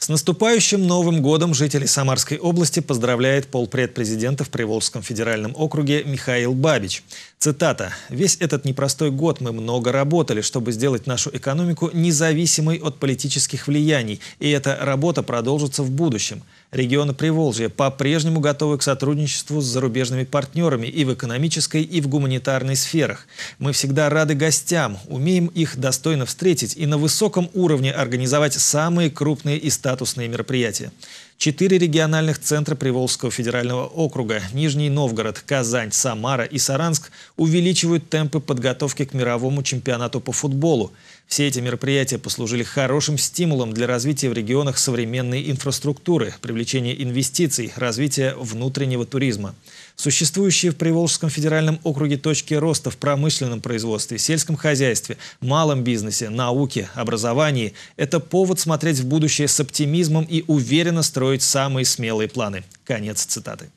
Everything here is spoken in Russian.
С наступающим Новым годом жителей Самарской области поздравляет полпред президента в Приволжском федеральном округе Михаил Бабич. Цитата. «Весь этот непростой год мы много работали, чтобы сделать нашу экономику независимой от политических влияний, и эта работа продолжится в будущем. Регионы Приволжья по-прежнему готовы к сотрудничеству с зарубежными партнерами и в экономической, и в гуманитарной сферах. Мы всегда рады гостям, умеем их достойно встретить и на высоком уровне организовать самые крупные и стабильные статусные мероприятия. Четыре региональных центра Приволжского федерального округа – Нижний Новгород, Казань, Самара и Саранск – увеличивают темпы подготовки к мировому чемпионату по футболу. Все эти мероприятия послужили хорошим стимулом для развития в регионах современной инфраструктуры, привлечения инвестиций, развития внутреннего туризма. Существующие в Приволжском федеральном округе точки роста в промышленном производстве, сельском хозяйстве, малом бизнесе, науке, образовании – это повод смотреть в будущее с оптимизмом оптимизмом и уверенно строить самые смелые планы. Конец цитаты.